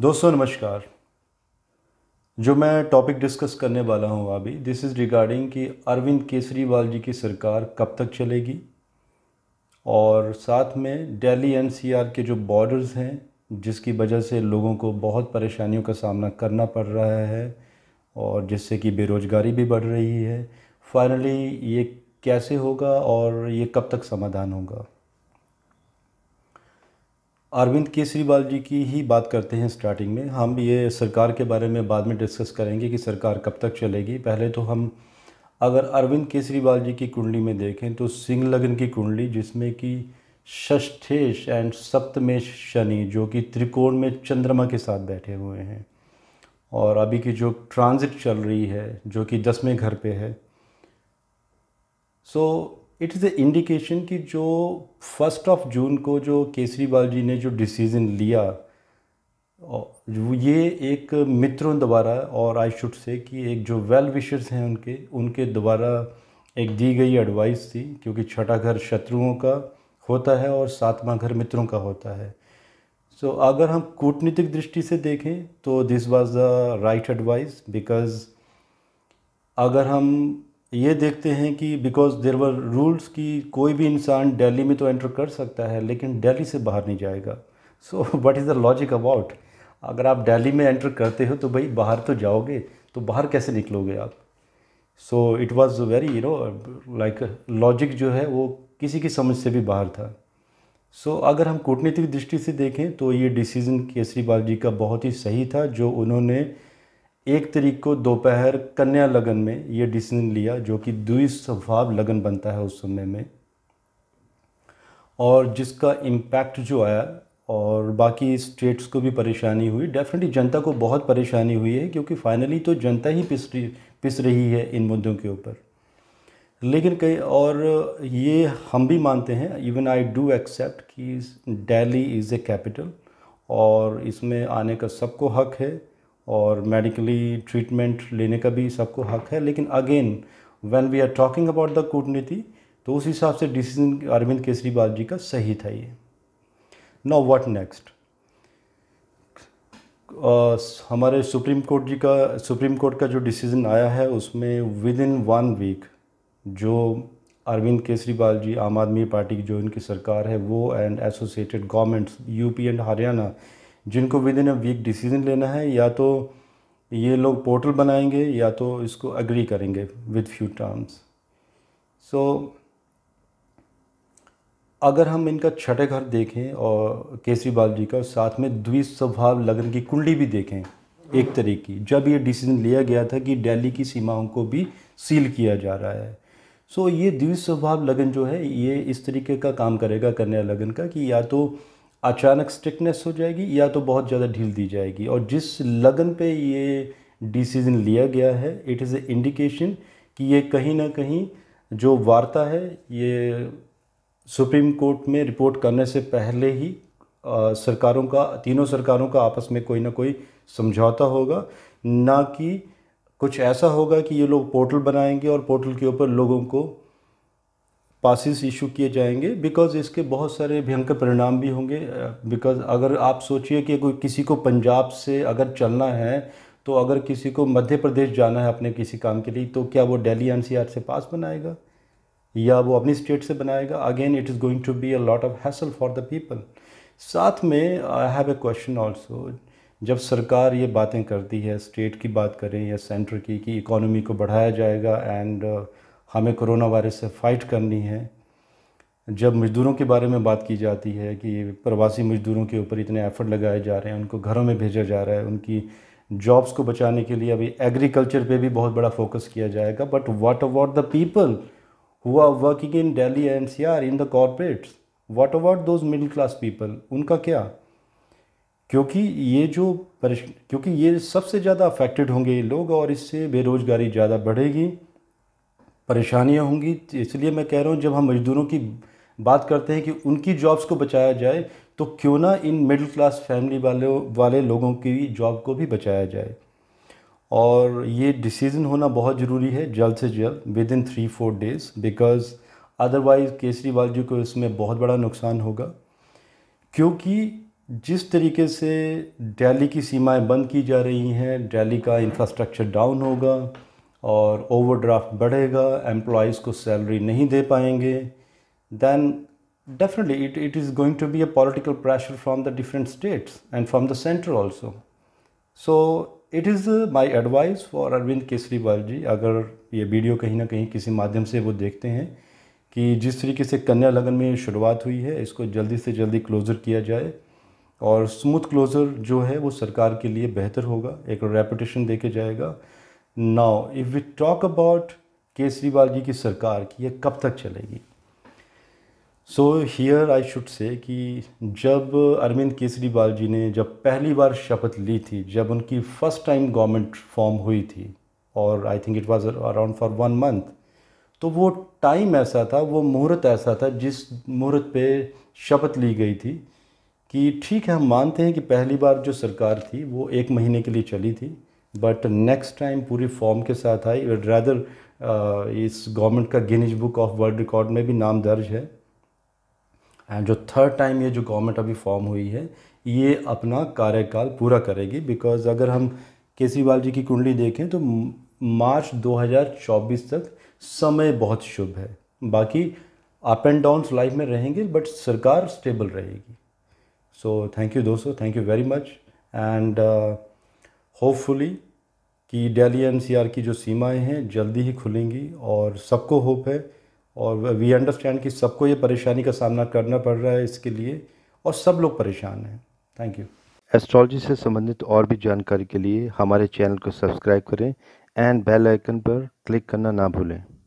दोस्तों नमस्कार जो मैं टॉपिक डिस्कस करने वाला हूँ अभी दिस इज़ रिगार्डिंग कि अरविंद केजरीवाल जी की सरकार कब तक चलेगी और साथ में दिल्ली एनसीआर के जो बॉर्डर्स हैं जिसकी वजह से लोगों को बहुत परेशानियों का सामना करना पड़ रहा है और जिससे कि बेरोज़गारी भी बढ़ रही है फाइनली ये कैसे होगा और ये कब तक समाधान होगा अरविंद केजरीवाल जी की ही बात करते हैं स्टार्टिंग में हम ये सरकार के बारे में बाद में डिस्कस करेंगे कि सरकार कब तक चलेगी पहले तो हम अगर अरविंद केजरीवाल जी की कुंडली में देखें तो सिंह लगन की कुंडली जिसमें कि षष्ठेश एंड सप्तमेश शनि जो कि त्रिकोण में चंद्रमा के साथ बैठे हुए हैं और अभी की जो ट्रांजिट चल रही है जो कि दसवें घर पे है so it is a indication कि जो फर्स्ट ऑफ जून को जो केसरीवाल जी ने जो डिसीज़न लिया ये एक मित्रों द्वारा और आई शुड से कि एक जो वेल विशर्स हैं उनके उनके द्वारा एक दी गई एडवाइस थी क्योंकि छठा घर शत्रुओं का होता है और सातवां घर मित्रों का होता है सो so, अगर हम कूटनीतिक दृष्टि से देखें तो this was the right advice because अगर हम ये देखते हैं कि बिकॉज देर वर रूल्स कि कोई भी इंसान दिल्ली में तो एंटर कर सकता है लेकिन दिल्ली से बाहर नहीं जाएगा so what is the logic about अगर आप दिल्ली में एंटर करते हो तो भाई बाहर तो जाओगे तो बाहर कैसे निकलोगे आप so it was very you know like logic जो है वो किसी की समझ से भी बाहर था सो so, अगर हम कूटनीतिक दृष्टि से देखें तो ये डिसीज़न केसरीवाल जी का बहुत ही सही था जो उन्होंने एक तरीक को दोपहर कन्या लगन में ये डिसीजन लिया जो कि द्विस्वभाव लगन बनता है उस समय में और जिसका इम्पैक्ट जो आया और बाकी स्टेट्स को भी परेशानी हुई डेफिनेटली जनता को बहुत परेशानी हुई है क्योंकि फाइनली तो जनता ही पिस रही पिस रही है इन मुद्दों के ऊपर लेकिन कई और ये हम भी मानते हैं इवन आई डू एक्सेप्ट कि दिल्ली इज़ ए कैपिटल और इसमें आने का सबको हक है और मेडिकली ट्रीटमेंट लेने का भी सबको हक है लेकिन again when we are talking about the कूटनीति तो उस हिसाब से डिसीजन अरविंद केजरीवाल जी का सही था ये नाउ व्हाट नेक्स्ट हमारे सुप्रीम कोर्ट जी का सुप्रीम कोर्ट का जो डिसीज़न आया है उसमें विद इन वन वीक जो अरविंद केजरीवाल जी आम आदमी पार्टी की जो इनकी सरकार है वो and associated governments UP and Haryana जिनको within a week decision लेना है या तो ये लोग पोर्टल बनाएंगे या तो इसको अग्री करेंगे विद फ्यू टर्म्स सो अगर हम इनका छठे घर देखें और केसरी बाल जी का साथ में द्विस्वभाव लगन की कुंडली भी देखें एक तरह की जब ये डिसीजन लिया गया था कि दिल्ली की सीमाओं को भी सील किया जा रहा है सो so, ये द्विस्वभाव लगन जो है ये इस तरीके का काम करेगा कन्या लगन का कि या तो अचानक स्ट्रिकनेस हो जाएगी या तो बहुत ज़्यादा ढील दी जाएगी और जिस लगन पे ये डिसीज़न लिया गया है इट इज़ ए इंडिकेशन कि ये कहीं ना कहीं जो वार्ता है ये सुप्रीम कोर्ट में रिपोर्ट करने से पहले ही आ, सरकारों का तीनों सरकारों का आपस में कोई ना कोई समझौता होगा ना कि कुछ ऐसा होगा कि ये लोग पोर्टल बनाएंगे और पोर्टल के ऊपर लोगों को पासिस इशू किए जाएंगे बिकॉज इसके बहुत सारे भयंकर परिणाम भी होंगे बिकॉज अगर आप सोचिए कि कोई किसी को पंजाब से अगर चलना है तो अगर किसी को मध्य प्रदेश जाना है अपने किसी काम के लिए तो क्या वो दिल्ली एनसीआर से पास बनाएगा या वो अपनी स्टेट से बनाएगा again it is going to be a lot of hassle for the people साथ में I have a question also जब सरकार ये बातें करती है स्टेट की बात करें या सेंटर की कि इकोनॉमी को बढ़ाया जाएगा एंड uh, हमें कोरोना वायरस से फ़ाइट करनी है जब मज़दूरों के बारे में बात की जाती है कि प्रवासी मज़दूरों के ऊपर इतने एफ़र्ट लगाए जा रहे हैं उनको घरों में भेजा जा रहा है उनकी जॉब्स को बचाने के लिए अभी एग्रीकल्चर पे भी बहुत बड़ा फोकस किया जाएगा but what about the people who are working in Delhi N C R in the corporates what about those middle class people उनका क्या क्योंकि ये जो क्योंकि ये सबसे ज़्यादा अफेक्टेड होंगे ये लोग और इससे बेरोज़गारी ज़्यादा बढ़ेगी परेशानियाँ होंगी इसलिए मैं कह रहा हूँ जब हम मज़दूरों की बात करते हैं कि उनकी जॉब्स को बचाया जाए तो क्यों ना इन मिडिल क्लास फैमिली वाले वाले लोगों की जॉब को भी बचाया जाए और ये डिसीज़न होना बहुत ज़रूरी है जल्द से जल्द within three four days because otherwise Kejriwal ji को इसमें बहुत बड़ा नुकसान होगा क्योंकि जिस तरीके से दिल्ली की सीमाएं बंद की जा रही हैं दिल्ली का इंफ्रास्ट्रक्चर डाउन होगा और ओवरड्राफ्ट बढ़ेगा एम्प्लॉयज़ को सैलरी नहीं दे पाएंगे then definitely it it is going to be a political pressure from the different states and from the centre also so it is my advice for Arvind Kejriwal ji अगर ये video कहीं ना कहीं किसी माध्यम से वो देखते हैं कि जिस तरीके से कन्या लगन में शुरुआत हुई है इसको जल्दी से जल्दी क्लोज़र किया जाए और स्मूथ क्लोज़र जो है वो सरकार के लिए बेहतर होगा एक रेपुटेशन दे के जाएगा now if we talk about Kejriwal ji की सरकार की यह कब तक चलेगी so here I should say कि जब अरविंद केजरीवाल जी ने जब पहली बार शपथ ली थी जब उनकी फ़र्स्ट टाइम गवर्नमेंट फॉर्म हुई थी और I think it was around for one month तो वो टाइम ऐसा था वो मुहूर्त ऐसा था जिस मुहूर्त पे शपथ ली गई थी कि ठीक है हम मानते हैं कि पहली बार जो सरकार थी वो एक महीने के लिए चली थी बट नेक्स्ट टाइम पूरी फॉर्म के साथ आई रैदर uh, इस गवर्नमेंट का Guinness book of world record में भी नाम दर्ज है एंड जो थर्ड टाइम ये जो गवर्नमेंट अभी फॉर्म हुई है ये अपना कार्यकाल पूरा करेगी बिकॉज अगर हम केजरीवाल जी की कुंडली देखें तो मार्च 2024 तक समय बहुत शुभ है बाकी अप एंड डाउन्स लाइफ में रहेंगे बट सरकार स्टेबल रहेगी सो थैंक यू दोस्तों thank you very much and hopefully कि दिल्ली एनसीआर की जो सीमाएं हैं जल्दी ही खुलेंगी और सबको होप है और वी अंडरस्टैंड कि सबको ये परेशानी का सामना करना पड़ रहा है इसके लिए और सब लोग परेशान हैं थैंक यू एस्ट्रोलॉजी से संबंधित और भी जानकारी के लिए हमारे चैनल को सब्सक्राइब करें एंड बेल आइकन पर क्लिक करना ना भूलें